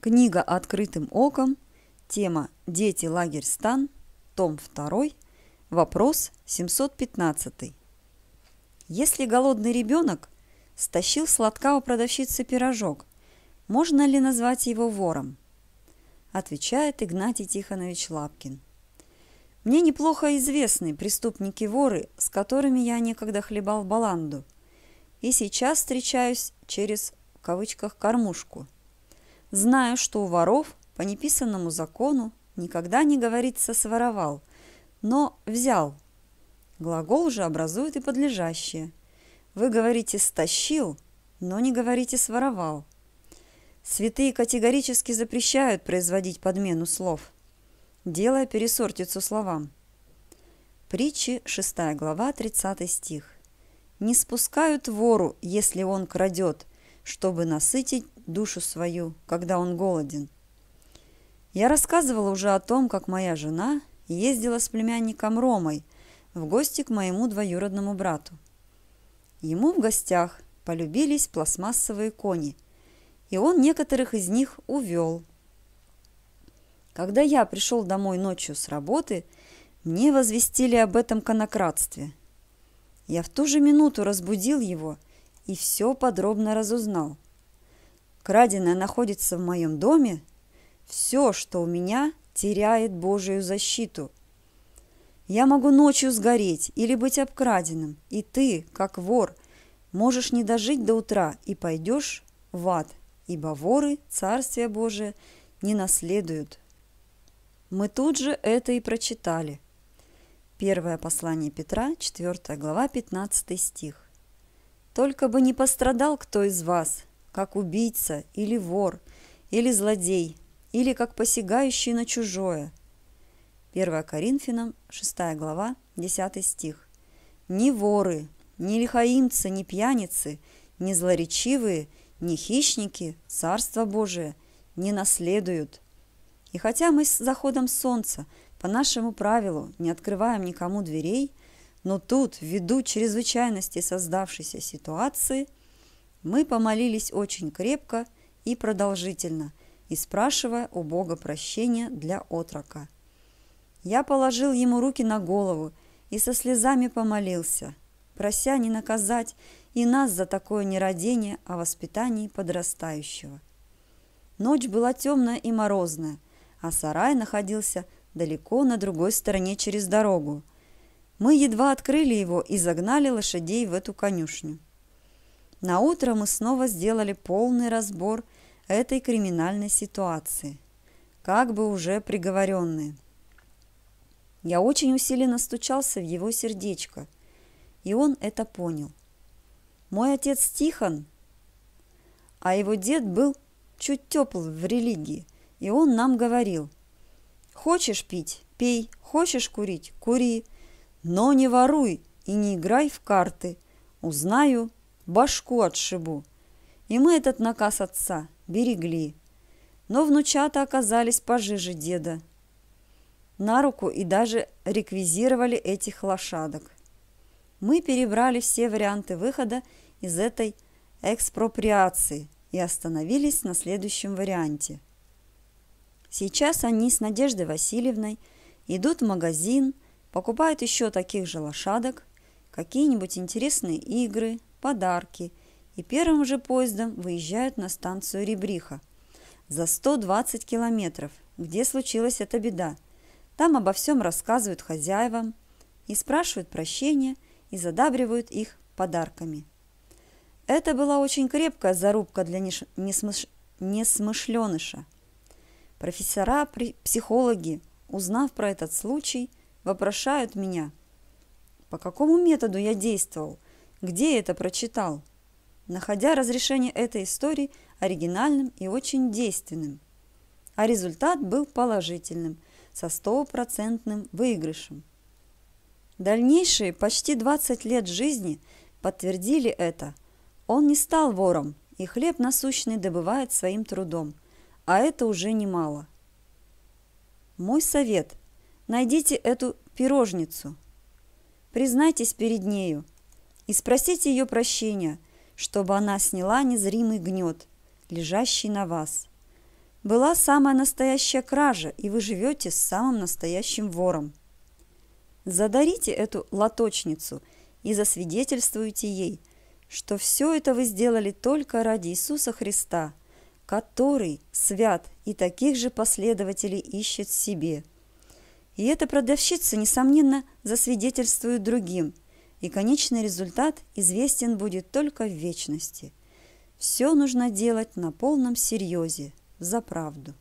Книга «Открытым оком», тема «Дети, лагерь, стан», том 2, вопрос 715. Если голодный ребенок стащил сладка у продавщицы пирожок, можно ли назвать его вором? Отвечает Игнатий Тихонович Лапкин. Мне неплохо известны преступники-воры, с которыми я некогда хлебал баланду, и сейчас встречаюсь через, в кавычках, «кормушку». Знаю, что у воров по неписанному закону никогда не говорится «своровал», но «взял». Глагол же образует и подлежащее. Вы говорите «стащил», но не говорите «своровал». Святые категорически запрещают производить подмену слов, делая пересортицу словам. Притчи, 6 глава, 30 стих. «Не спускают вору, если он крадет, чтобы насытить душу свою, когда он голоден. Я рассказывала уже о том, как моя жена ездила с племянником Ромой в гости к моему двоюродному брату. Ему в гостях полюбились пластмассовые кони, и он некоторых из них увел. Когда я пришел домой ночью с работы, мне возвестили об этом конократстве. Я в ту же минуту разбудил его и все подробно разузнал – краденое находится в моем доме, все, что у меня, теряет Божию защиту. Я могу ночью сгореть или быть обкраденным, и ты, как вор, можешь не дожить до утра и пойдешь в ад, ибо воры Царствие Божие не наследуют. Мы тут же это и прочитали. Первое послание Петра, 4 глава, 15 стих. «Только бы не пострадал кто из вас, как убийца или вор, или злодей, или как посягающий на чужое. 1 Коринфянам, 6 глава, 10 стих. «Ни воры, ни лихаимцы, ни пьяницы, ни злоречивые, ни хищники Царство Божие не наследуют». И хотя мы с заходом солнца по нашему правилу не открываем никому дверей, но тут, ввиду чрезвычайности создавшейся ситуации – мы помолились очень крепко и продолжительно, и спрашивая у Бога прощения для отрока. Я положил ему руки на голову и со слезами помолился, прося не наказать и нас за такое нерадение о воспитании подрастающего. Ночь была темная и морозная, а сарай находился далеко на другой стороне через дорогу. Мы едва открыли его и загнали лошадей в эту конюшню. На утро мы снова сделали полный разбор этой криминальной ситуации, как бы уже приговоренные. Я очень усиленно стучался в его сердечко, и он это понял. Мой отец Тихон, а его дед был чуть тепл в религии, и он нам говорил, «Хочешь пить – пей, хочешь курить – кури, но не воруй и не играй в карты, узнаю – башку отшибу. И мы этот наказ отца берегли. Но внучата оказались пожиже деда. На руку и даже реквизировали этих лошадок. Мы перебрали все варианты выхода из этой экспроприации и остановились на следующем варианте. Сейчас они с Надеждой Васильевной идут в магазин, покупают еще таких же лошадок, какие-нибудь интересные игры – подарки и первым же поездом выезжают на станцию Ребриха за 120 километров, где случилась эта беда. Там обо всем рассказывают хозяевам и спрашивают прощения и задабривают их подарками. Это была очень крепкая зарубка для неш... несмыш... несмышленыша. Профессора, психологи, узнав про этот случай, вопрошают меня, по какому методу я действовал – где это прочитал, находя разрешение этой истории оригинальным и очень действенным. А результат был положительным, со стопроцентным выигрышем. Дальнейшие почти 20 лет жизни подтвердили это. Он не стал вором, и хлеб насущный добывает своим трудом, а это уже немало. Мой совет – найдите эту пирожницу. Признайтесь перед нею – и спросите ее прощения, чтобы она сняла незримый гнет, лежащий на вас. Была самая настоящая кража, и вы живете с самым настоящим вором. Задарите эту лоточницу и засвидетельствуйте ей, что все это вы сделали только ради Иисуса Христа, который свят и таких же последователей ищет себе. И эта продавщица, несомненно, засвидетельствует другим – и конечный результат известен будет только в вечности. Все нужно делать на полном серьезе, за правду.